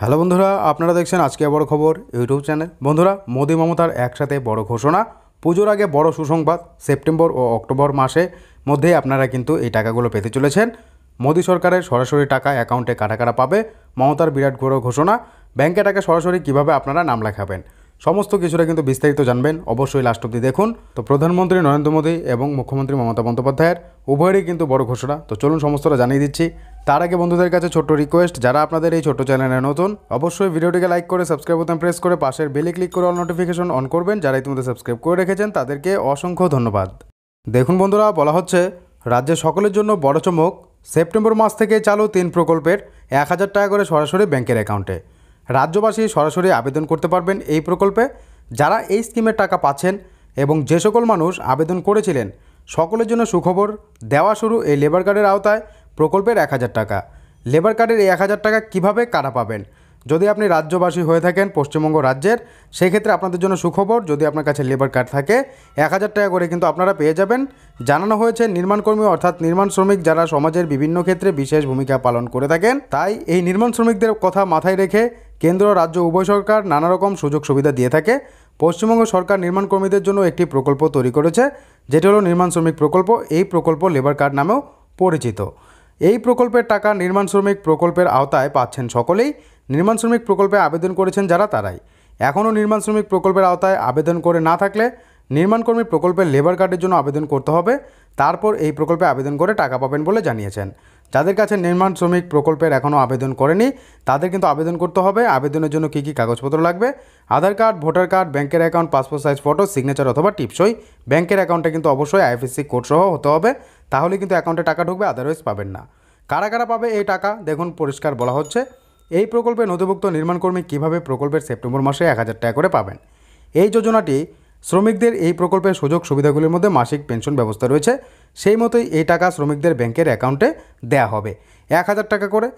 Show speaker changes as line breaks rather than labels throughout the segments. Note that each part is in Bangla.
হ্যালো বন্ধুরা আপনারা দেখছেন আজকে বড় খবর ইউটিউব চ্যানেল বন্ধুরা মোদি মমতার একসাথে বড় ঘোষণা পুজোর আগে বড় সুসংবাদ সেপ্টেম্বর ও অক্টোবর মাসে মধ্যেই আপনারা কিন্তু এই টাকাগুলো পেতে চলেছেন মোদী সরকারের সরাসরি টাকা অ্যাকাউন্টে কাটা কাটা পাবে মমতার বিরাট বড় ঘোষণা ব্যাংকে টাকা সরাসরি কিভাবে আপনারা নাম লেখাবেন সমস্ত কিছুটা কিন্তু বিস্তারিত জানবেন অবশ্যই লাস্ট অব্দি দেখুন তো প্রধানমন্ত্রী নরেন্দ্র মোদী এবং মুখ্যমন্ত্রী মমতা বন্দ্যোপাধ্যায়ের উভয়েরই কিন্তু বড় ঘোষণা তো চলুন সমস্তটা জানিয়ে দিচ্ছি তার আগে বন্ধুদের কাছে ছোট্ট রিকোয়েস্ট যারা আপনাদের এই ছোট চ্যানেলে নতুন অবশ্যই ভিডিওটিকে লাইক করে সাবস্ক্রাইব বোতাম প্রেস করে পাশের বেলে ক্লিক করে অল নোটিফিকেশন অন করবেন যারা ইতিমধ্যে সাবস্ক্রাইব করে রেখেছেন তাদেরকে অসংখ্য ধন্যবাদ দেখুন বন্ধুরা বলা হচ্ছে রাজ্যে সকলের জন্য বড় চমক সেপ্টেম্বর মাস থেকে চালু তিন প্রকল্পের এক হাজার টাকা করে সরাসরি ব্যাংকের অ্যাকাউন্টে রাজ্যবাসী সরাসরি আবেদন করতে পারবেন এই প্রকল্পে যারা এই স্কিমের টাকা পাচ্ছেন এবং যে সকল মানুষ আবেদন করেছিলেন সকলের জন্য সুখবর দেওয়া শুরু এই লেবার কার্ডের আওতায় প্রকল্পের এক হাজার টাকা লেবার কার্ডের এই এক হাজার টাকা কীভাবে কারা পাবেন যদি আপনি রাজ্যবাসী হয়ে থাকেন পশ্চিমবঙ্গ রাজ্যের সেক্ষেত্রে আপনাদের জন্য সুখবর যদি আপনার কাছে লেবার কার্ড থাকে এক হাজার টাকা করে কিন্তু আপনারা পেয়ে যাবেন জানানো হয়েছে নির্মাণকর্মী অর্থাৎ নির্মাণ শ্রমিক যারা সমাজের বিভিন্ন ক্ষেত্রে বিশেষ ভূমিকা পালন করে থাকেন তাই এই নির্মাণ শ্রমিকদের কথা মাথায় রেখে কেন্দ্র রাজ্য উভয় সরকার নানা রকম সুযোগ সুবিধা দিয়ে থাকে পশ্চিমবঙ্গ সরকার নির্মাণ কর্মীদের জন্য একটি প্রকল্প তৈরি করেছে যেটি হলো নির্মাণ শ্রমিক প্রকল্প এই প্রকল্প লেবার কার্ড নামেও পরিচিত এই প্রকল্পের টাকা নির্মাণ শ্রমিক প্রকল্পের আওতায় পাচ্ছেন সকলেই নির্মাণ শ্রমিক প্রকল্পে আবেদন করেছেন যারা তারাই এখনও নির্মাণ শ্রমিক প্রকল্পের আওতায় আবেদন করে না থাকলে নির্মাণকর্মী প্রকল্পের লেবার কার্ডের জন্য আবেদন করতে হবে তারপর এই প্রকল্পে আবেদন করে টাকা পাবেন বলে জানিয়েছেন যাদের কাছে নির্মাণ শ্রমিক প্রকল্পের এখনও আবেদন করেনি তাদের কিন্তু আবেদন করতে হবে আবেদনের জন্য কী কী কাগজপত্র লাগবে আধার কার্ড ভোটার কার্ড ব্যাংকের account passport size photo signature অথবা টিপসই ব্যাংকের অ্যাকাউন্টে কিন্তু অবশ্যই আইএফএসসি কোড সহ হতে হবে তাহলে কিন্তু অ্যাকাউন্টে টাকা ঢুকবে আদারওয়াইজ পাবেন না কারা কারা পাবে এই টাকা দেখুন পরিষ্কার বলা হচ্ছে এই প্রকল্পে নথিভুক্ত নির্মাণকর্মী কীভাবে প্রকল্পের সেপ্টেম্বর মাসে এক হাজার টাকা করে পাবেন এই যোজনাটি শ্রমিকদের এই প্রকল্পের সুযোগ সুবিধাগুলির মধ্যে মাসিক পেনশন ব্যবস্থা রয়েছে সেই মতোই এই টাকা শ্রমিকদের ব্যাংকের অ্যাকাউন্টে দেয়া হবে এক হাজার টাকা করে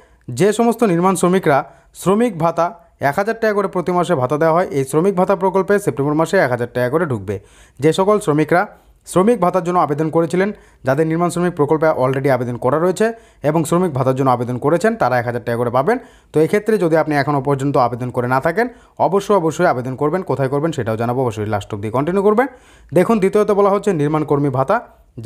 যে সমস্ত নির্মাণ শ্রমিকরা শ্রমিক ভাতা এক হাজার টাকা করে প্রতি মাসে ভাতা দেওয়া হয় এই শ্রমিক ভাতা প্রকল্পে সেপ্টেম্বর মাসে এক হাজার টাকা করে ঢুকবে যে সকল শ্রমিকরা শ্রমিক ভাতার জন্য আবেদন করেছিলেন যাদের নির্মাণ শ্রমিক প্রকল্পে অলরেডি আবেদন করা রয়েছে এবং শ্রমিক ভাতার জন্য আবেদন করেছেন তারা এক হাজার টাকা করে পাবেন তো এক্ষেত্রে যদি আপনি এখনও পর্যন্ত আবেদন করে না থাকেন অবশ্যই অবশ্যই আবেদন করবেন কোথায় করবেন সেটাও জানাবো অবশ্যই লাস্ট অব্দি কন্টিনিউ করবেন দেখুন দ্বিতীয়ত বলা হচ্ছে নির্মাণকর্মী ভাতা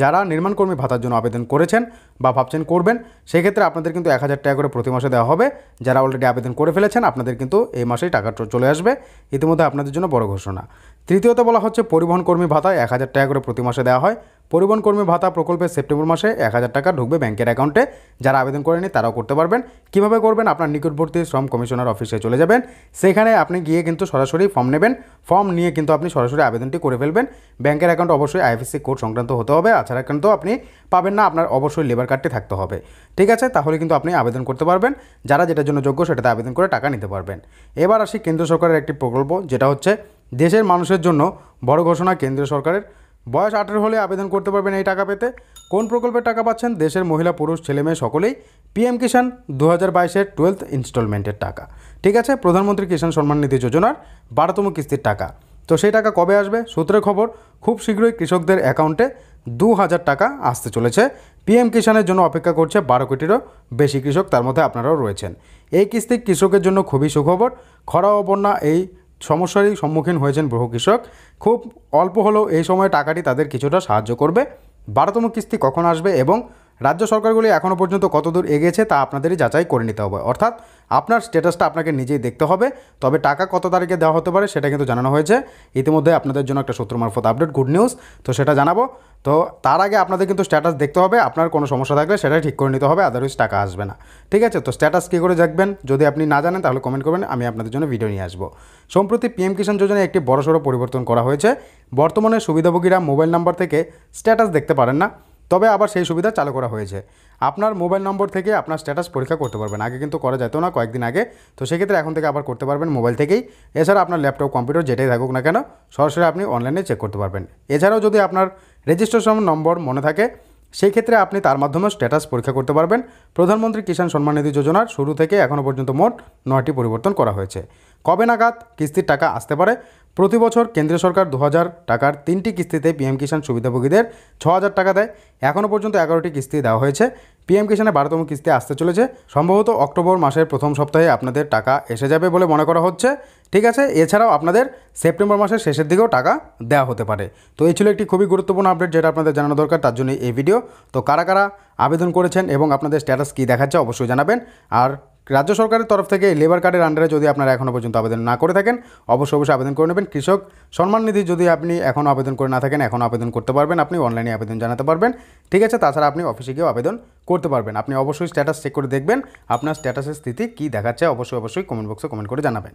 যারা নির্মাণকর্মী ভাতার জন্য আবেদন করেছেন বা ভাবছেন করবেন সেক্ষেত্রে আপনাদের কিন্তু এক হাজার টাকা করে প্রতি মাসে দেওয়া হবে যারা অলরেডি আবেদন করে ফেলেছেন আপনাদের কিন্তু এই মাসেই টাকা চলে আসবে ইতিমধ্যে আপনাদের জন্য বড় ঘোষণা তৃতীয়ত বলা হচ্ছে পরিবহন কর্মী ভাতা এক হাজার টাকা করে প্রতি মাসে দেওয়া হয় পরিবহন কর্মী ভাতা প্রকল্পে সেপ্টেম্বর মাসে এক হাজার টাকা ঢুকবে ব্যাংকের অ্যাকাউন্টে যারা আবেদন করেনি তারাও করতে পারবেন কিভাবে করবেন আপনার নিকটবর্তী শ্রম কমিশনার অফিসে চলে যাবেন সেখানে আপনি গিয়ে কিন্তু সরাসরি ফর্ম নেবেন ফর্ম নিয়ে কিন্তু আপনি সরাসরি আবেদনটি করে ফেলবেন ব্যাংকের অ্যাকাউন্ট অবশ্যই আইএফএসসি কোড সংক্রান্ত হতে হবে আছাড়া কিন্তু আপনি পাবেন না আপনার অবশ্যই লেবার কার্ডটি থাকতে হবে ঠিক আছে তাহলে কিন্তু আপনি আবেদন করতে পারবেন যারা যেটার জন্য যোগ্য সেটাতে আবেদন করে টাকা নিতে পারবেন এবার আসি কেন্দ্র সরকারের একটি প্রকল্প যেটা হচ্ছে দেশের মানুষের জন্য বড় ঘোষণা কেন্দ্রীয় সরকারের বয়স আঠেরো হলে আবেদন করতে পারবেন এই টাকা পেতে কোন প্রকল্পের টাকা পাচ্ছেন দেশের মহিলা পুরুষ ছেলেমেয়ে সকলেই পিএম কিষাণ দু হাজার বাইশের টুয়েলথ ইনস্টলমেন্টের টাকা ঠিক আছে প্রধানমন্ত্রী কিষাণ সম্মান নিধি যোজনার বারোতম কিস্তির টাকা তো সেই টাকা কবে আসবে সূত্রের খবর খুব শীঘ্রই কৃষকদের অ্যাকাউন্টে দু হাজার টাকা আসতে চলেছে পিএম কিষাণের জন্য অপেক্ষা করছে বারো কোটিরও বেশি কৃষক তার মধ্যে আপনারাও রয়েছেন এই কিস্তি কৃষকের জন্য খুবই সুখবর খরা ও বন্যা এই সমস্যারই সম্মুখীন হয়েছেন বহু কৃষক খুব অল্প হলেও এই সময় টাকাটি তাদের কিছুটা সাহায্য করবে বারোতম কিস্তি কখন আসবে এবং রাজ্য সরকারগুলি এখনও পর্যন্ত কতদূর এগিয়েছে তা আপনাদেরই যাচাই করে নিতে হবে অর্থাৎ আপনার স্ট্যাটাসটা আপনাকে নিজেই দেখতে হবে তবে টাকা কত তারিখে দেওয়া হতে পারে সেটা কিন্তু জানানো হয়েছে ইতিমধ্যে আপনাদের জন্য একটা সূত্র মারফত আপডেট গুড নিউজ তো সেটা জানাবো তো তার আগে আপনাদের কিন্তু স্ট্যাটাস দেখতে হবে আপনার কোনো সমস্যা থাকলে সেটাই ঠিক করে নিতে হবে আদারওয়াইজ টাকা আসবে না ঠিক আছে তো স্ট্যাটাস কী করে দেখবেন যদি আপনি না জানেন তাহলে কমেন্ট করবেন আমি আপনাদের জন্য ভিডিও নিয়ে আসবো সম্প্রতি পিএম কিষাণ যোজনায় একটি বড়সড় পরিবর্তন করা হয়েছে বর্তমানে সুবিধাভোগীরা মোবাইল নাম্বার থেকে স্ট্যাটাস দেখতে পারেন না তবে আবার সেই সুবিধা চালু করা হয়েছে আপনার মোবাইল নম্বর থেকে আপনার স্ট্যাটাস পরীক্ষা করতে পারবেন আগে কিন্তু করা যেত না কয়েকদিন আগে তো সেক্ষেত্রে এখন থেকে আবার করতে পারবেন মোবাইল থেকেই এছাড়া আপনার ল্যাপটপ কম্পিউটার যেটাই থাকুক না কেন সরাসরি আপনি অনলাইনে চেক করতে পারবেন এছাড়াও যদি আপনার রেজিস্ট্রেশন নম্বর মনে থাকে সেই ক্ষেত্রে আপনি তার মাধ্যমে স্ট্যাটাস পরীক্ষা করতে পারবেন প্রধানমন্ত্রী কিষাণ সম্মান নিধি যোজনার শুরু থেকে এখনও পর্যন্ত মোট নয়টি পরিবর্তন করা হয়েছে কবে নাগাদ কিস্তির টাকা আসতে পারে প্রতি বছর কেন্দ্র সরকার দু টাকার তিনটি কিস্তিতে পিএম কিষাণ সুবিধাভোগীদের ছ হাজার টাকা দেয় এখনও পর্যন্ত এগারোটি কিস্তি দেওয়া হয়েছে পিএম কিষাণে বারোতম কিস্তি আসতে চলেছে সম্ভবত অক্টোবর মাসের প্রথম সপ্তাহে আপনাদের টাকা এসে যাবে বলে মনে করা হচ্ছে ঠিক আছে এছাড়াও আপনাদের সেপ্টেম্বর মাসের শেষের দিকেও টাকা দেওয়া হতে পারে তো এই ছিল একটি খুবই গুরুত্বপূর্ণ আপডেট যেটা আপনাদের জানানো দরকার তার জন্য এই ভিডিও তো কারা কারা আবেদন করেছেন এবং আপনাদের স্ট্যাটাস কী দেখাচ্ছে অবশ্যই জানাবেন আর রাজ্য সরকারের তরফ থেকে লেবার কার্ডের আন্ডারে যদি আপনারা এখনও পর্যন্ত আবেদন না করে থাকেন অবশ্যই অবশ্যই আবেদন করে নেবেন কৃষক সম্মান নিধি যদি আপনি এখনও আবেদন করে না থাকেন এখনও আবেদন করতে পারবেন আপনি অনলাইনে আবেদন জানাতে পারবেন ঠিক আছে তাছাড়া আপনি অফিসে গিয়েও আবেদন করতে পারবেন আপনি অবশ্যই স্ট্যাটাস চেক করে দেখবেন আপনার স্ট্যাটাসের স্থিতি কী দেখাচ্ছে অবশ্যই অবশ্যই কমেন্ট বক্সে কমেন্ট করে জানাবেন